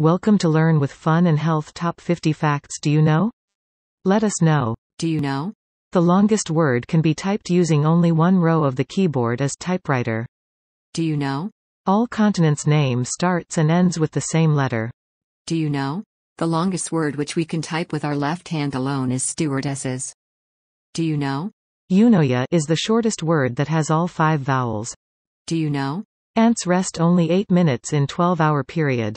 Welcome to Learn with Fun and Health Top 50 Facts Do you know? Let us know. Do you know? The longest word can be typed using only one row of the keyboard as typewriter. Do you know? All continents' name starts and ends with the same letter. Do you know? The longest word which we can type with our left hand alone is stewardesses. Do you know? Unoya is the shortest word that has all five vowels. Do you know? Ants rest only 8 minutes in 12 hour period.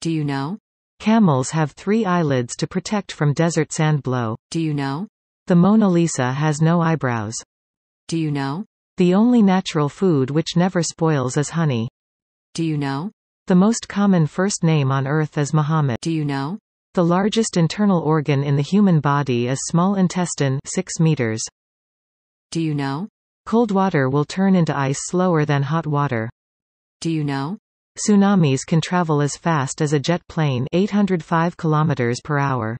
Do you know? Camels have three eyelids to protect from desert sand blow. Do you know? The Mona Lisa has no eyebrows. Do you know? The only natural food which never spoils is honey. Do you know? The most common first name on earth is Muhammad. Do you know? The largest internal organ in the human body is small intestine 6 meters. Do you know? Cold water will turn into ice slower than hot water. Do you know? Tsunamis can travel as fast as a jet plane 805 km per hour.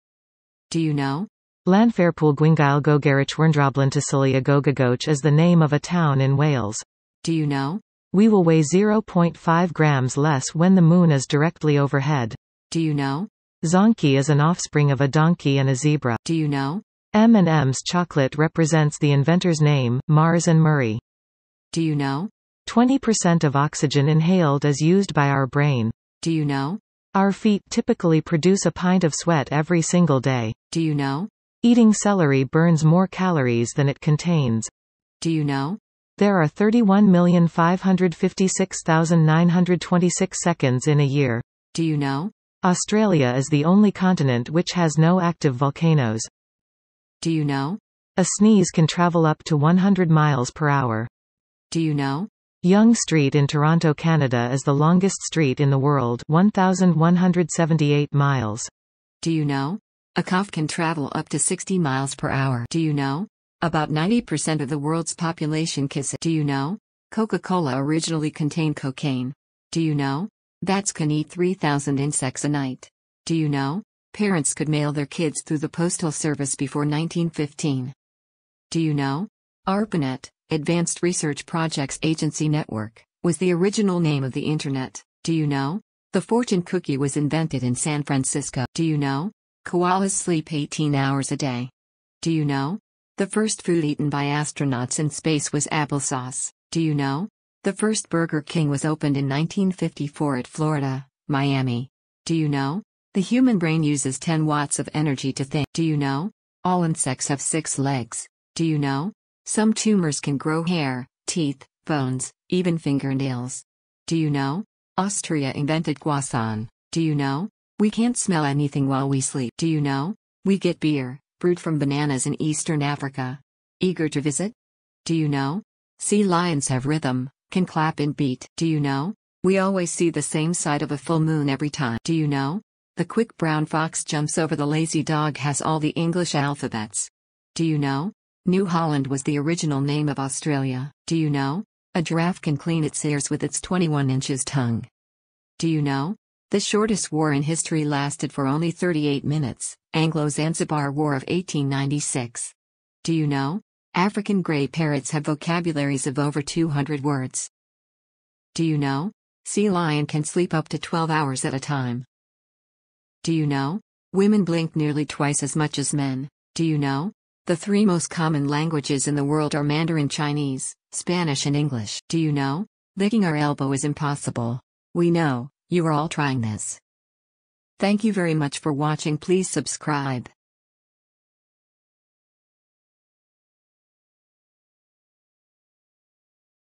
Do you know? Lanfairpool Gwingail Gogarachwerndrablantasilia Gogagoch is the name of a town in Wales. Do you know? We will weigh 0.5 grams less when the moon is directly overhead. Do you know? Zonki is an offspring of a donkey and a zebra. Do you know? M&M's chocolate represents the inventor's name, Mars and Murray. Do you know? 20% of oxygen inhaled is used by our brain. Do you know? Our feet typically produce a pint of sweat every single day. Do you know? Eating celery burns more calories than it contains. Do you know? There are 31,556,926 seconds in a year. Do you know? Australia is the only continent which has no active volcanoes. Do you know? A sneeze can travel up to 100 miles per hour. Do you know? Young Street in Toronto, Canada is the longest street in the world 1,178 miles. Do you know? A cough can travel up to 60 miles per hour. Do you know? About 90% of the world's population kiss it. Do you know? Coca-Cola originally contained cocaine. Do you know? Bats can eat 3,000 insects a night. Do you know? Parents could mail their kids through the postal service before 1915. Do you know? ARPANET, Advanced Research Projects Agency Network, was the original name of the Internet. Do you know? The fortune cookie was invented in San Francisco. Do you know? Koalas sleep 18 hours a day. Do you know? The first food eaten by astronauts in space was applesauce. Do you know? The first Burger King was opened in 1954 at Florida, Miami. Do you know? The human brain uses 10 watts of energy to think. Do you know? All insects have six legs. Do you know? Some tumors can grow hair, teeth, bones, even fingernails. Do you know? Austria invented guasan. Do you know? We can't smell anything while we sleep. Do you know? We get beer, brewed from bananas in Eastern Africa. Eager to visit? Do you know? Sea lions have rhythm, can clap and beat. Do you know? We always see the same side of a full moon every time. Do you know? The quick brown fox jumps over the lazy dog has all the English alphabets. Do you know? New Holland was the original name of Australia. Do you know? A giraffe can clean its ears with its 21 inches tongue. Do you know? The shortest war in history lasted for only 38 minutes, Anglo-Zanzibar War of 1896. Do you know? African grey parrots have vocabularies of over 200 words. Do you know? Sea lion can sleep up to 12 hours at a time. Do you know? Women blink nearly twice as much as men. Do you know? The three most common languages in the world are Mandarin Chinese, Spanish, and English. Do you know? Licking our elbow is impossible. We know, you are all trying this. Thank you very much for watching. Please subscribe.